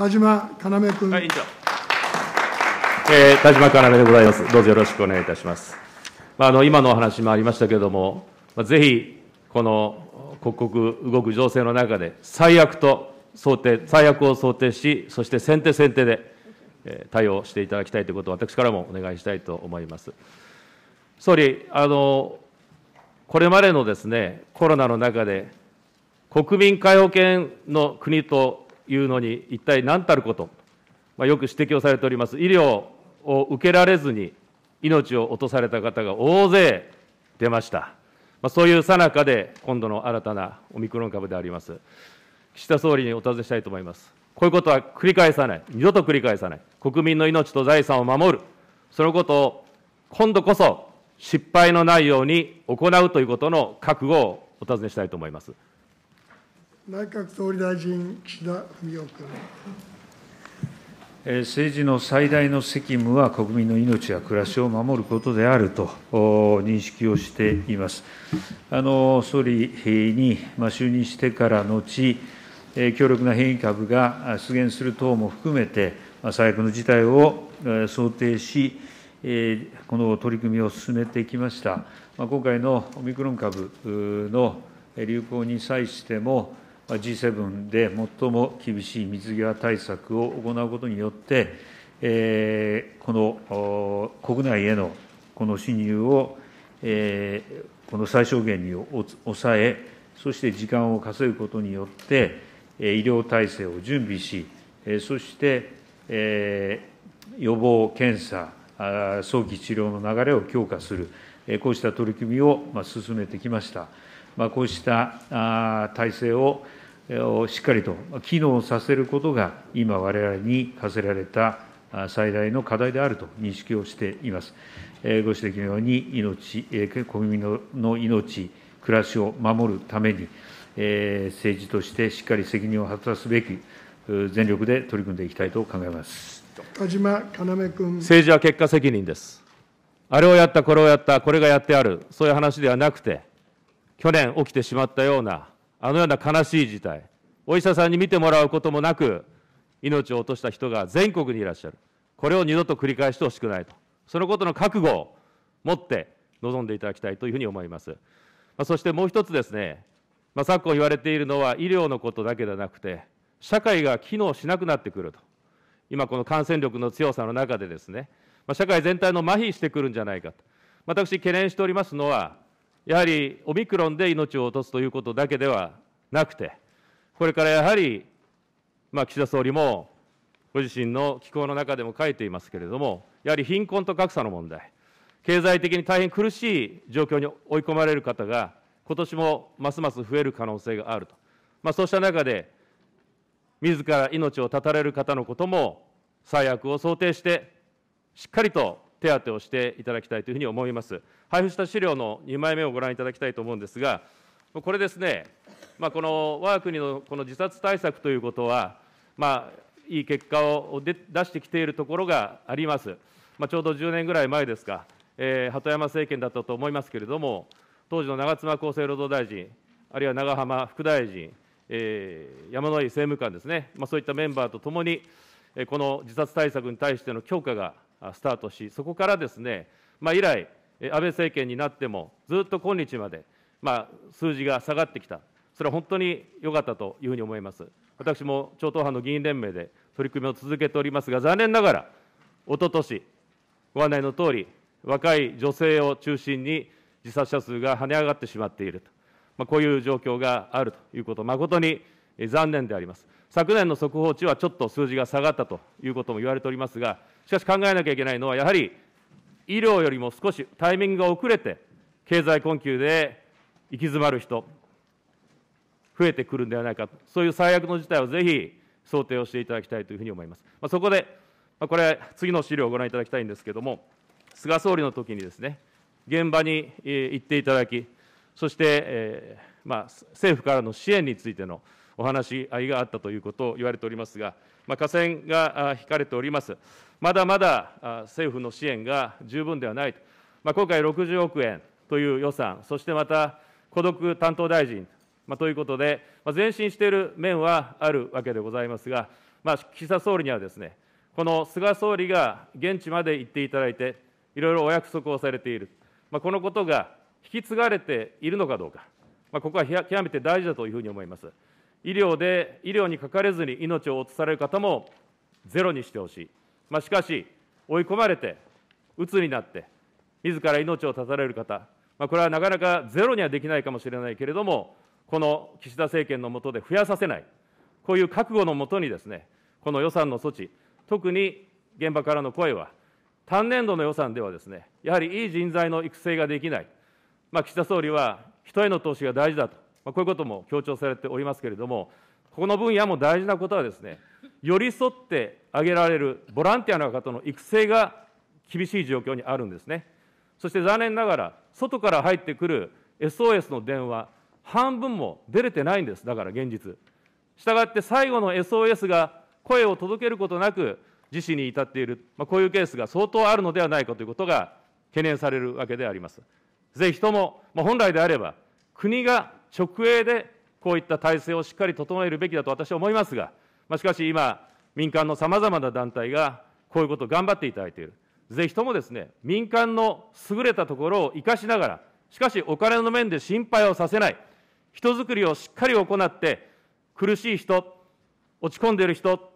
田島要君。はい、えー、田島要でございます。どうぞよろしくお願いいたします。まあ、あの今のお話もありましたけれども、まあ、ぜひこの刻々動く情勢の中で、最悪と想定、最悪を想定し、そして先手先手で、えー、対応していただきたいということを私からもお願いしたいと思います。総理、あのこれまでのですねコロナの中で、国民皆保険の国というのに、一体何たること、まあ、よく指摘をされております、医療を受けられずに、命を落とされた方が大勢出ました。まあ、そういうさなかで、今度の新たなオミクロン株であります。岸田総理にお尋ねしたいと思います。こういうことは繰り返さない、二度と繰り返さない、国民の命と財産を守る、そのことを今度こそ失敗のないように行うということの覚悟をお尋ねしたいと思います。内閣総理大臣、岸田文雄君。政治の最大の責務は国民の命や暮らしを守ることであると認識をしています。あの総理に就任してから後、強力な変異株が出現する等も含めて、最悪の事態を想定し、この取り組みを進めてきました。今回のオミクロン株の流行に際しても、G7 で最も厳しい水際対策を行うことによって、この国内へのこの侵入を最小限に抑え、そして時間を稼ぐことによって、医療体制を準備し、そして予防、検査、早期治療の流れを強化する、こうした取り組みを進めてきました。こうした体制をしっかりと機能させることが、今、われわれに課せられた最大の課題であると認識をしています。ご指摘のように、命、国民の命、暮らしを守るために、政治としてしっかり責任を果たすべき、全力で取り組んでいきたいと考えます田島要君。政治は結果責任です。あれをやった、これをやった、これがやってある、そういう話ではなくて、去年起きてしまったようなあのような悲しい事態、お医者さんに診てもらうこともなく、命を落とした人が全国にいらっしゃる、これを二度と繰り返してほしくないと、そのことの覚悟を持って臨んでいただきたいというふうに思います。まあ、そしてもう一つですね、まあ、昨今言われているのは、医療のことだけではなくて、社会が機能しなくなってくると、今、この感染力の強さの中でですね、まあ、社会全体の麻痺してくるんじゃないかと、私、懸念しておりますのは、やはりオミクロンで命を落とすということだけではなくて、これからやはり、まあ、岸田総理もご自身の寄稿の中でも書いていますけれども、やはり貧困と格差の問題、経済的に大変苦しい状況に追い込まれる方が、今年もますます増える可能性があると、まあ、そうした中で、自ら命を絶たれる方のことも、最悪を想定して、しっかりと手当をしていただきたいというふうに思います。配布した資料の2枚目をご覧いただきたいと思うんですが、これですね、まあ、この我が国のこの自殺対策ということは、まあ、いい結果を出してきているところがあります。まあ、ちょうど10年ぐらい前ですか、えー、鳩山政権だったと思いますけれども、当時の長妻厚生労働大臣、あるいは長浜副大臣、えー、山野井政務官ですね、まあ、そういったメンバーとともに、この自殺対策に対しての強化がスタートし、そこからですね、まあ、以来、安倍政権になっても、ずっと今日まで、まあ、数字が下がってきた、それは本当に良かったというふうに思います。私も超党派の議員連盟で取り組みを続けておりますが、残念ながら、おととし、ご案内のとおり、若い女性を中心に自殺者数が跳ね上がってしまっていると、まあ、こういう状況があるということ、誠に残念であります。昨年の速報値はちょっと数字が下がったということも言われておりますが、しかし考えなきゃいけないのは、やはり医療よりも少しタイミングが遅れて、経済困窮で行き詰まる人、増えてくるんではないかと、そういう最悪の事態をぜひ想定をしていただきたいというふうに思います。まあ、そこで、まあ、これ、次の資料をご覧いただきたいんですけれども、菅総理の時にですね、現場に行っていただき、そして、えーまあ、政府からの支援についてのお話し合いがあったということを言われておりますが、まあ、河川が引かれております。まだまだ政府の支援が十分ではないと。まあ、今回60億円という予算、そしてまた孤独担当大臣、まということで、まあ、前進している面はあるわけでございますが、まあ、岸田総理にはですね、この菅総理が現地まで行っていただいて、いろいろお約束をされている、まあ、このことが引き継がれているのかどうか、まあ、ここは極めて大事だというふうに思います。医療で、医療にかかれずに命を落とされる方もゼロにしてほしい。まあ、しかし、追い込まれて、うつになって、自ら命を絶たれる方、まあ、これはなかなかゼロにはできないかもしれないけれども、この岸田政権の下で増やさせない、こういう覚悟のもとにですね、この予算の措置、特に現場からの声は、単年度の予算ではですね、やはりいい人材の育成ができない、まあ、岸田総理は人への投資が大事だとまあ、こういうことも強調されておりますけれども、ここの分野も大事なことはですね、寄り添ってあげられるボランティアの方の育成が厳しい状況にあるんですね。そして残念ながら、外から入ってくる SOS の電話、半分も出れてないんです、だから現実。したがって最後の SOS が声を届けることなく、自死に至っている、まあ、こういうケースが相当あるのではないかということが懸念されるわけであります。ぜひとも、まあ、本来であれば、国が直営でこういった体制をしっかり整えるべきだと私は思いますが、まあ、しかし今、民間のさまざまな団体がこういうことを頑張っていただいている。ぜひともですね、民間の優れたところを生かしながら、しかしお金の面で心配をさせない、人づくりをしっかり行って、苦しい人、落ち込んでいる人、行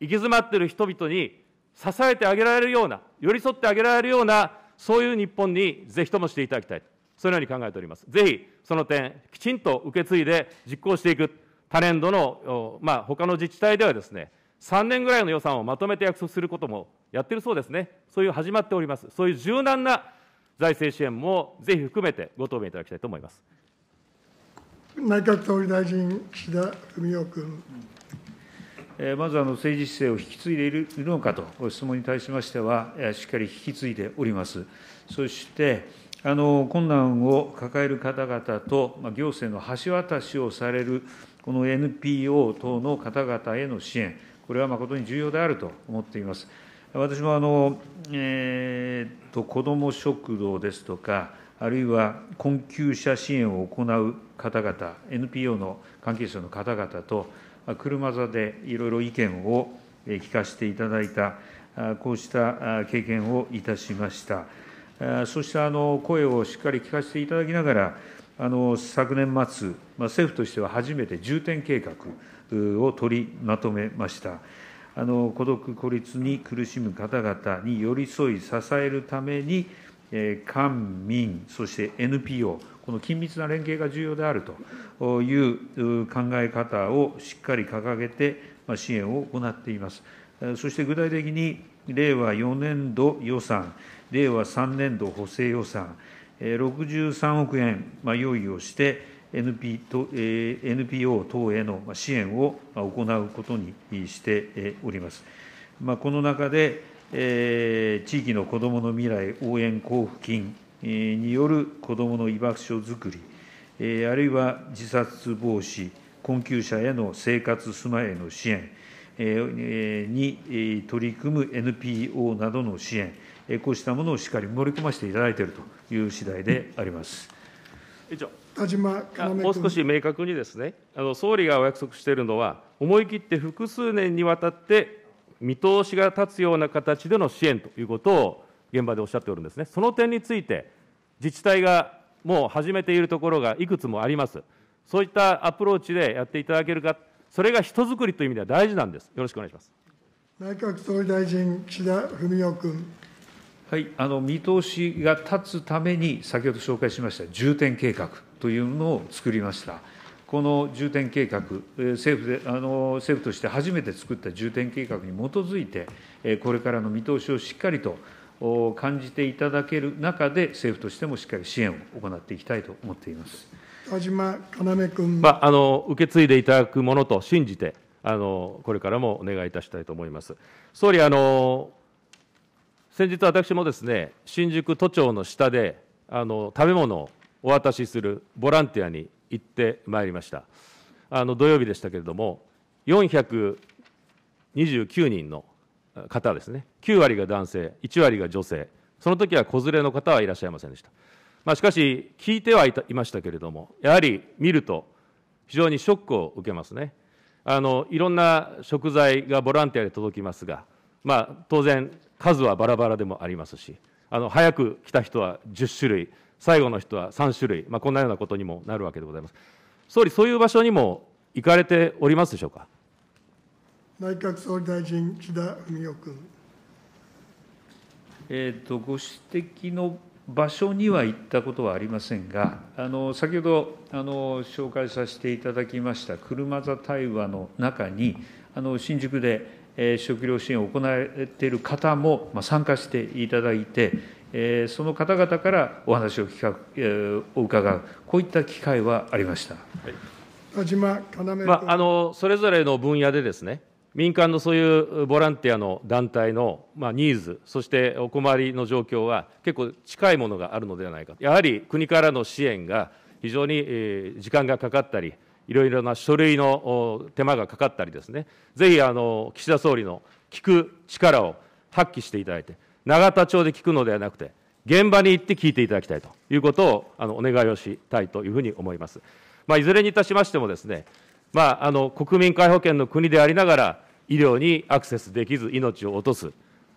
き詰まっている人々に支えてあげられるような、寄り添ってあげられるような、そういう日本にぜひともしていただきたい。そのように考えております。ぜひ、その点、きちんと受け継いで実行していく、他年度の、まあ、他の自治体ではですね、3年ぐらいの予算をまとめて約束することもやってるそうですね。そういう始まっております。そういう柔軟な財政支援もぜひ含めてご答弁いただきたいと思います。内閣総理大臣、岸田文雄君。まずあの政治姿勢を引き継いでいるのかとご質問に対しましては、しっかり引き継いでおります。そして、困難を抱える方々と行政の橋渡しをされる、この ＮＰＯ 等の方々への支援、これは誠に重要であると思っています。私もあの、えーと、と子ども食堂ですとか、あるいは困窮者支援を行う方々、NPO の関係者の方々と、車座でいろいろ意見を聞かせていただいた、こうした経験をいたしました。そうした声をしっかり聞かせていただきながら、昨年末、政府としては初めて重点計画を取りまとめました。孤独・孤立に苦しむ方々に寄り添い、支えるために、官民、そして NPO、この緊密な連携が重要であるという考え方をしっかり掲げて、支援を行っています。そして具体的に令和4年度予算、令和3年度補正予算、63億円用意をして、NP o 等への支援を行うことにしております。この中で、地域の子どもの未来応援交付金による子どもの居場所づくり、あるいは自殺防止、困窮者への生活、住まいへの支援、に取り組む NPO などの支援、こうしたものをしっかり盛り込ませていただいているという次第であります。以上もう少し明確にですね、あの総理がお約束しているのは、思い切って複数年にわたって見通しが立つような形での支援ということを現場でおっしゃっておるんですね。その点について、自治体がもう始めているところがいくつもあります。そういったアプローチでやっていただけるかそれが人づくりという意味では大事なんです。よろしくお願いします。内閣総理大臣、岸田文雄君。はい、あの見通しが立つために、先ほど紹介しました重点計画というのを作りました。この重点計画、政府であの政府として初めて作った重点計画に基づいて、これからの見通しをしっかりと感じていただける中で、政府としてもしっかり支援を行っていきたいと思っています。島君。まあの、受け継いでいただくものと信じて、あの、これからもお願いいたしたいと思います。総理、あの、先日私もですね、新宿都庁の下で、あの、食べ物をお渡しするボランティアに行ってまいりました。あの、土曜日でしたけれども、429人の方ですね、9割が男性、1割が女性、その時は子連れの方はいらっしゃいませんでした。まあ、しかし、聞いてはいいましたけれども、やはり見ると、非常にショックを受けますね。あのいろんな食材がボランティアで届きますが、まあ、当然、数はバラバラでもありますし、あの早く来た人は10種類、最後の人は3種類、まあ、こんなようなことにもなるわけでございます。総理、そういう場所にも行かれておりますでしょうか。内閣総理大臣、岸田文雄君。えーとご指摘の場所には行ったことはありませんが、あの先ほどあの紹介させていただきました車座対話の中に、あの新宿で、えー、食料支援を行っている方も、まあ、参加していただいて、えー、その方々からお話を聞か、えー、お伺う、こういった機会はありました。はい田島要まあ、あのそれぞれの分野でですね民間のそういうボランティアの団体の、まあ、ニーズ、そしてお困りの状況は結構近いものがあるのではないか、やはり国からの支援が非常に時間がかかったり、いろいろな書類の手間がかかったりですね、ぜひあの岸田総理の聞く力を発揮していただいて、永田町で聞くのではなくて、現場に行って聞いていただきたいということをあのお願いをしたいというふうに思います。まあ、いずれにいたしましてもですね、まあ、あの国民皆保険の国でありながら、医療にアクセスできず命を落とす、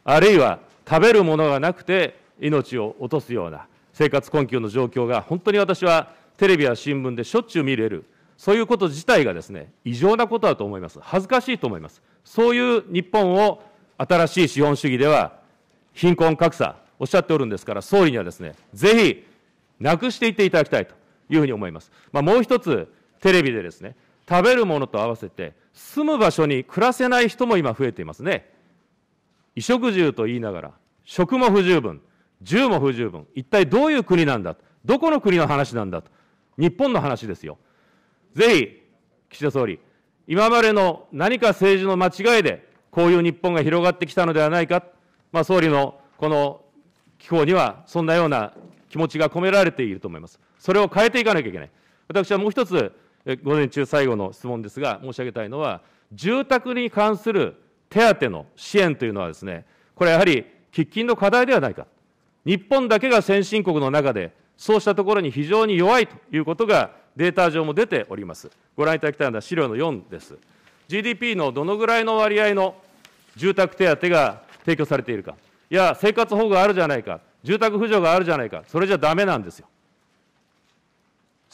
あるいは食べるものがなくて命を落とすような生活困窮の状況が、本当に私はテレビや新聞でしょっちゅう見れる、そういうこと自体がですね、異常なことだと思います。恥ずかしいと思います。そういう日本を新しい資本主義では、貧困格差、おっしゃっておるんですから、総理にはですね、ぜひ、なくしていっていただきたいというふうに思います。まあ、もう一つ、テレビでですね、食べるものと合わせて、住む場所に暮らせない人も今増えていますね。衣食住と言いながら、食も不十分、住も不十分、一体どういう国なんだ、と、どこの国の話なんだと、日本の話ですよ。ぜひ、岸田総理、今までの何か政治の間違いで、こういう日本が広がってきたのではないか、まあ、総理のこの機構には、そんなような気持ちが込められていると思います。それを変えていかなきゃいけない。私はもう一つ、午前中最後の質問ですが、申し上げたいのは、住宅に関する手当の支援というのはですね、これやはり喫緊の課題ではないか。日本だけが先進国の中で、そうしたところに非常に弱いということがデータ上も出ております。ご覧いただきたいのは資料の4です。GDP のどのぐらいの割合の住宅手当が提供されているか。いや、生活保護があるじゃないか。住宅扶助があるじゃないか。それじゃダメなんですよ。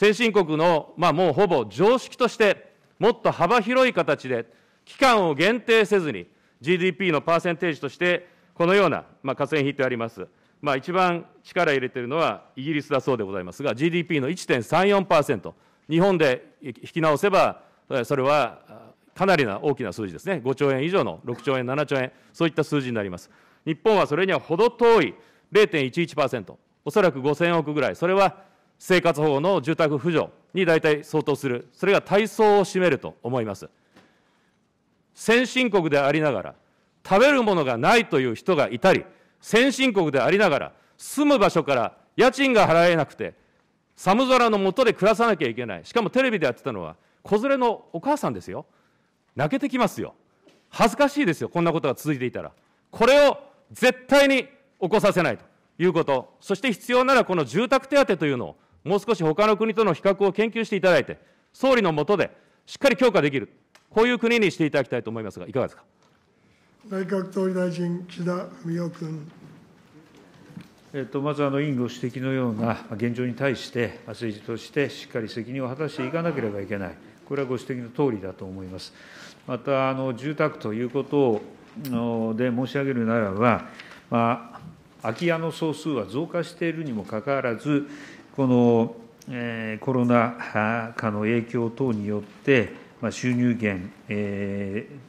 先進国の、まあ、もうほぼ常識として、もっと幅広い形で、期間を限定せずに、GDP のパーセンテージとして、このような、まあ、河川引いてあります、まあ、一番力入れているのはイギリスだそうでございますが、GDP の1.34%、日本で引き直せば、それはかなりな大きな数字ですね、5兆円以上の6兆円、7兆円、そういった数字になります。日本はそれには程遠い0.11%、おそらく5000億ぐらい、それは生活保護の住宅扶助に大体相当する、それが体操を占めると思います。先進国でありながら、食べるものがないという人がいたり、先進国でありながら、住む場所から家賃が払えなくて、寒空の下で暮らさなきゃいけない、しかもテレビでやってたのは、子連れのお母さんですよ、泣けてきますよ、恥ずかしいですよ、こんなことが続いていたら、これを絶対に起こさせないということ、そして必要ならこの住宅手当というのをもう少し他の国との比較を研究していただいて、総理の下でしっかり強化できる、こういう国にしていただきたいと思いますが、いかがですか。内閣総理大臣、岸田文雄君。えっと、まずあの委員ご指摘のような現状に対して、政治としてしっかり責任を果たしていかなければいけない、これはご指摘のとおりだと思います。またあの住宅ということで申し上げるならば、まあ、空き家の総数は増加しているにもかかわらず、このコロナ禍の影響等によって、収入減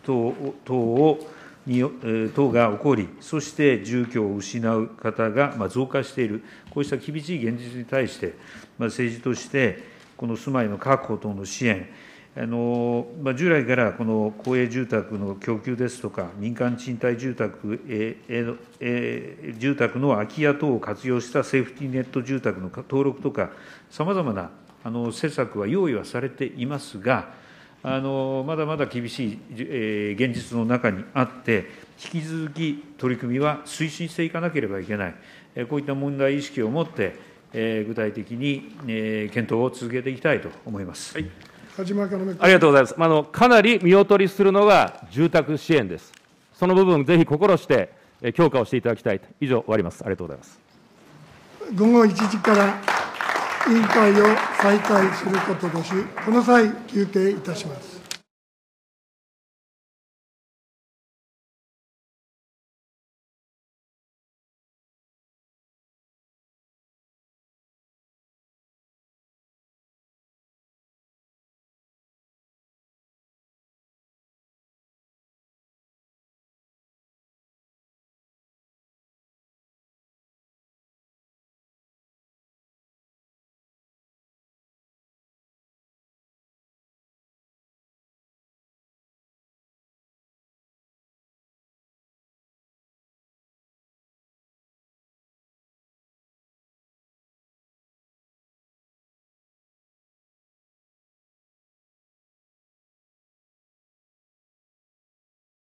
等を等が起こり、そして住居を失う方が増加している、こうした厳しい現実に対して、政治として、この住まいの確保等の支援、従来からこの公営住宅の供給ですとか、民間賃貸住宅の空き家等を活用したセーフティネット住宅の登録とか、さまざまな施策は用意はされていますが、まだまだ厳しい現実の中にあって、引き続き取り組みは推進していかなければいけない、こういった問題意識を持って、具体的に検討を続けていきたいと思います。はいありがとうございます。まあのかなり見劣りするのが住宅支援です。その部分、ぜひ心して強化をしていただきたい。と。以上、終わります。ありがとうございます。午後1時から委員会を再開することとし、この際、休憩いたします。